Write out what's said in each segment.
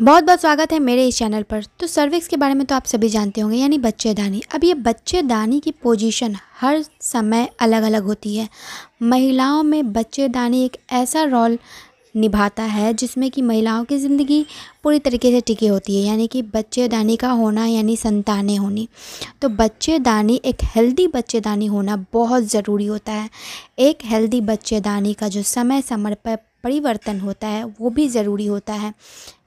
बहुत बहुत स्वागत है मेरे इस चैनल पर तो सर्विक्स के बारे में तो आप सभी जानते होंगे यानी बच्चेदानी अब ये बच्चेदानी की पोजीशन हर समय अलग अलग होती है महिलाओं में बच्चेदानी एक ऐसा रोल निभाता है जिसमें कि महिलाओं की ज़िंदगी पूरी तरीके से टिकी होती है यानी कि बच्चेदानी का होना यानी संतानें होनी तो बच्चेदानी एक हेल्दी बच्चेदानी होना बहुत ज़रूरी होता है एक हेल्दी बच्चेदानी का जो समय समर्पण परिवर्तन होता है वो भी ज़रूरी होता है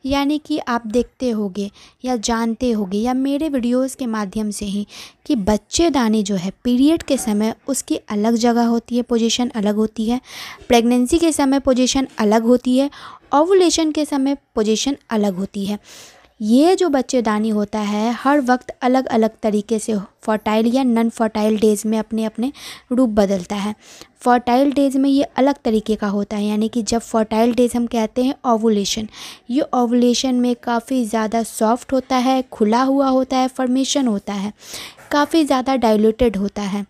यानी कि आप देखते होगे या जानते होगे या मेरे वीडियोस के माध्यम से ही कि बच्चेदानी जो है पीरियड के समय उसकी अलग जगह होती है पोजीशन अलग होती है प्रेगनेंसी के समय पोजीशन अलग होती है ओवुलेशन के समय पोजीशन अलग होती है ये जो बच्चेदानी होता है हर वक्त अलग अलग तरीके से फर्टाइल या नन फर्टाइल डेज़ में अपने अपने रूप बदलता है फर्टाइल डेज़ में ये अलग तरीके का होता है यानी कि जब फर्टाइल डेज़ हम कहते हैं ओवुलेशन ये ओवुलेशन में काफ़ी ज़्यादा सॉफ्ट होता है खुला हुआ होता है फॉर्मेशन होता है काफ़ी ज़्यादा डायलूटेड होता है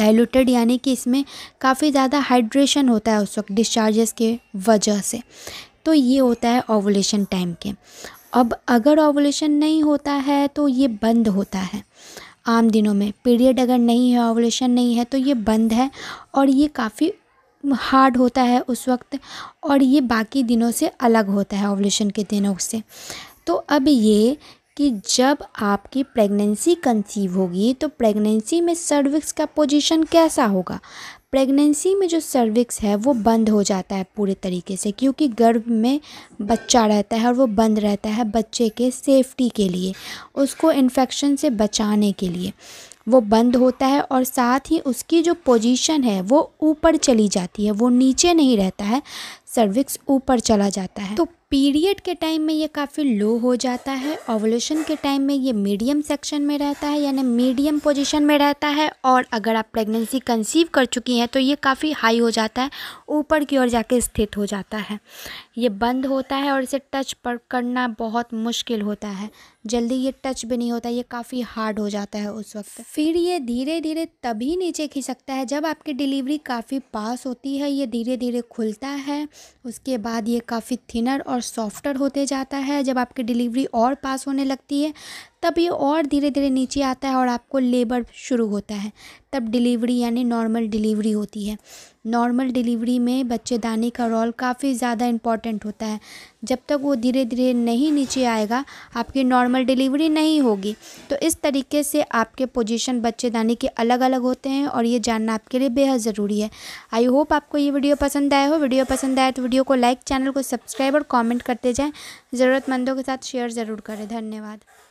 डायलूटेड यानी कि इसमें काफ़ी ज़्यादा हाइड्रेशन होता है उस वक्त डिस्चार्जेस के वजह से तो ये होता है ओवुलेशन टाइम के अब अगर ओवुलेशन नहीं होता है तो ये बंद होता है आम दिनों में पीरियड अगर नहीं है ओवुलेशन नहीं है तो ये बंद है और ये काफ़ी हार्ड होता है उस वक्त और ये बाकी दिनों से अलग होता है ओवुलेशन के दिनों से तो अब ये कि जब आपकी प्रेगनेंसी कंसीव होगी तो प्रेगनेंसी में सर्विक्स का पोजीशन कैसा होगा प्रेगनेंसी में जो सर्विक्स है वो बंद हो जाता है पूरे तरीके से क्योंकि गर्भ में बच्चा रहता है और वो बंद रहता है बच्चे के सेफ्टी के लिए उसको इन्फेक्शन से बचाने के लिए वो बंद होता है और साथ ही उसकी जो पोजीशन है वो ऊपर चली जाती है वो नीचे नहीं रहता है सर्विक्स ऊपर चला जाता है तो पीरियड के टाइम में ये काफ़ी लो हो जाता है ओवलेशन के टाइम में ये मीडियम सेक्शन में रहता है यानी मीडियम पोजीशन में रहता है और अगर आप प्रेगनेंसी कंसीव कर चुकी हैं तो ये काफ़ी हाई हो जाता है ऊपर की ओर जाके स्थित हो जाता है ये बंद होता है और इसे टच पर करना बहुत मुश्किल होता है जल्दी ये टच भी नहीं होता ये काफ़ी हार्ड हो जाता है उस वक्त फिर ये धीरे धीरे तभी नीचे खिसकता है जब आपकी डिलीवरी काफ़ी पास होती है ये धीरे धीरे खुलता है उसके बाद ये काफ़ी थिनर और और सॉफ्टर होते जाता है जब आपकी डिलीवरी और पास होने लगती है तब ये और धीरे धीरे नीचे आता है और आपको लेबर शुरू होता है तब डिलीवरी यानी नॉर्मल डिलीवरी होती है नॉर्मल डिलीवरी में बच्चेदानी का रोल काफ़ी ज़्यादा इम्पॉर्टेंट होता है जब तक वो धीरे धीरे नहीं नीचे आएगा आपकी नॉर्मल डिलीवरी नहीं होगी तो इस तरीके से आपके पोजीशन बच्चेदानी के अलग अलग होते हैं और ये जानना आपके लिए बेहद ज़रूरी है आई होप आपको ये वीडियो पसंद आया हो वीडियो पसंद आया तो वीडियो को लाइक चैनल को सब्सक्राइब और कॉमेंट करते जाएँ ज़रूरतमंदों के साथ शेयर ज़रूर करें धन्यवाद